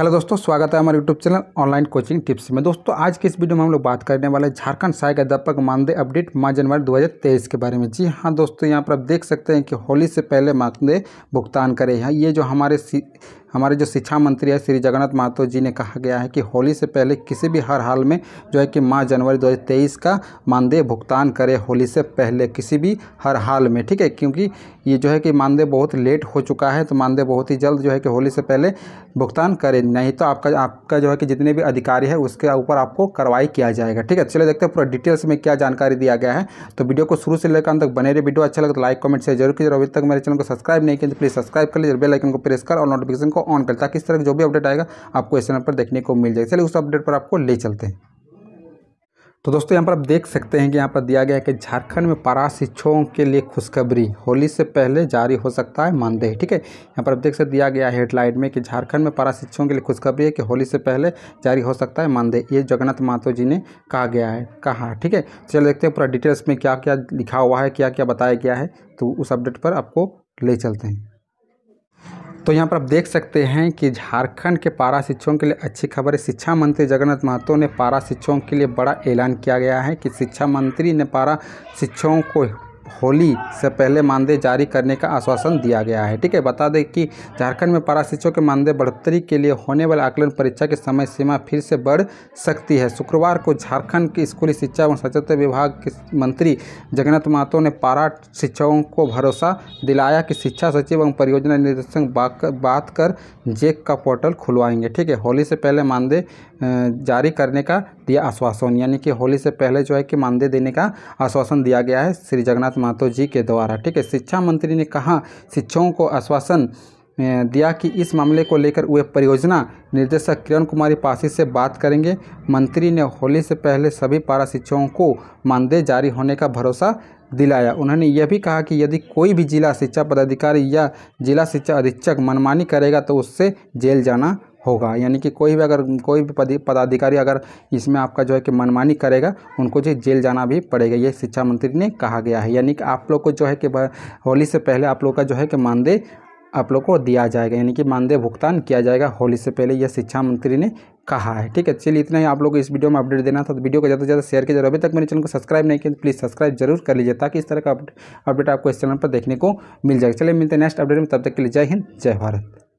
hello दोस्तों स्वागत है हमारे YouTube channel online coaching tips में दोस्तों आज के इस वीडियो में हम लोग बात करने वाले झारखंड सहायक अध्यापक मानदेय अपडेट माँ जनवरी 2023 के बारे में जी हाँ दोस्तों यहाँ पर आप देख सकते हैं कि होली से पहले मानदेय भुगतान करें यहाँ ये जो हमारे हमारे जो शिक्षा मंत्री है श्री जगन्नाथ महतो जी ने कहा गया है कि होली से पहले किसी भी हर हाल में जो है कि माँ जनवरी 2023 का मानदेय भुगतान करे होली से पहले किसी भी हर हाल में ठीक है क्योंकि ये जो है कि मानदेय बहुत लेट हो चुका है तो मानदेय बहुत ही जल्द जो है कि होली से पहले भुगतान करें नहीं तो आपका आपका जो है कि जितने भी अधिकारी है उसके ऊपर आपको कार्रवाई किया जाएगा ठीक है चलिए देखते हैं पूरा डिटेल्स में क्या जानकारी दिया गया है तो वीडियो को शुरू से लेकर अंत तक बने रहे वीडियो अच्छा लगे तो लाइक कमेंट से जरूर कीजिए अभी तक मेरे चैनल को सब्सक्राइब नहीं किया तो प्लीज़ सब्सक्राइब कर लीजिए बेलाइकन को प्रेस कर और नोटिफिकेशन को आपको ऑन कर ताकि इस तरह जो भी अपडेट आएगा आपको इस चैनल पर देखने को मिल जाएगा चलिए उस अपडेट पर आपको ले चलते हैं तो दोस्तों यहाँ पर आप देख सकते हैं कि यहाँ पर दिया गया है कि झारखंड में पारा शिक्षकों के लिए खुशखबरी होली से पहले जारी हो सकता है मानदेय ठीक है यहाँ पर आप देख सकते दिया गया है हेडलाइट में कि झारखंड में पारा शिक्षकों के लिए खुशखबरी है कि होली से पहले जारी हो सकता है मानदेय ये जगन्नाथ महातो जी ने कहा गया है कहा ठीक है चलो देखते हैं पूरा डिटेल्स में क्या क्या लिखा हुआ है क्या क्या बताया गया है तो उस अपडेट पर आपको ले चलते हैं तो यहाँ पर आप देख सकते हैं कि झारखंड के पारा शिक्षकों के लिए अच्छी खबर है शिक्षा मंत्री जगन्नाथ महतो ने पारा शिक्षकों के लिए बड़ा ऐलान किया गया है कि शिक्षा मंत्री ने पारा शिक्षकों को होली से पहले मानदेय जारी करने का आश्वासन दिया गया है ठीक है बता दें कि झारखंड में पारा शिक्षकों के मानदेय बढ़ोतरी के लिए होने वाले आकलन परीक्षा की समय सीमा फिर से बढ़ सकती है शुक्रवार को झारखंड के स्कूली शिक्षा एवं स्वच्छता विभाग के मंत्री जगन्नाथ महतो ने पारा शिक्षकों को भरोसा दिलाया कि शिक्षा सचिव एवं परियोजना निदेशक बात कर जेक का पोर्टल खुलवाएंगे ठीक है होली से पहले मानदेय जारी करने का दिया आश्वासन यानी कि होली से पहले जो है कि मानदेय देने का आश्वासन दिया गया है श्री जगन्नाथ मातो जी के द्वारा ठीक है शिक्षा मंत्री ने कहा शिक्षकों को आश्वासन दिया कि इस मामले को लेकर वे परियोजना निर्देशक किरण कुमारी पासी से बात करेंगे मंत्री ने होली से पहले सभी पारा शिक्षकों को मानदेय जारी होने का भरोसा दिलाया उन्होंने यह भी कहा कि यदि कोई भी जिला शिक्षा पदाधिकारी या जिला शिक्षा अधीक्षक मनमानी करेगा तो उससे जेल जाना होगा यानी कि कोई भी अगर कोई भी पदाधिकारी अगर इसमें आपका जो है कि मनमानी करेगा उनको जो जेल जाना भी पड़ेगा ये शिक्षा मंत्री ने कहा गया है यानी कि आप लोग को जो है कि होली से पहले आप लोग का जो है कि मानदेय आप लोग को दिया जाएगा यानी कि मानदेय भुगतान किया जाएगा होली से पहले यह शिक्षा मंत्री ने कहा है ठीक है चलिए इतना ही आप लोग को इस वीडियो में अपडेट देना था तो वीडियो को ज़्यादा से ज़्यादा शेयर कीजिए अभी तक मेरे चैनल को सब्सक्राइब नहीं किया तो प्लीज़ सब्सक्राइब जरूर कर लीजिए ताकि इस तरह का अपडेट आपको इस चैनल पर देखने को मिल जाएगा चलिए मिलते हैं नेक्स्ट अपडेट में तब तक के लिए जय हिंद जय भारत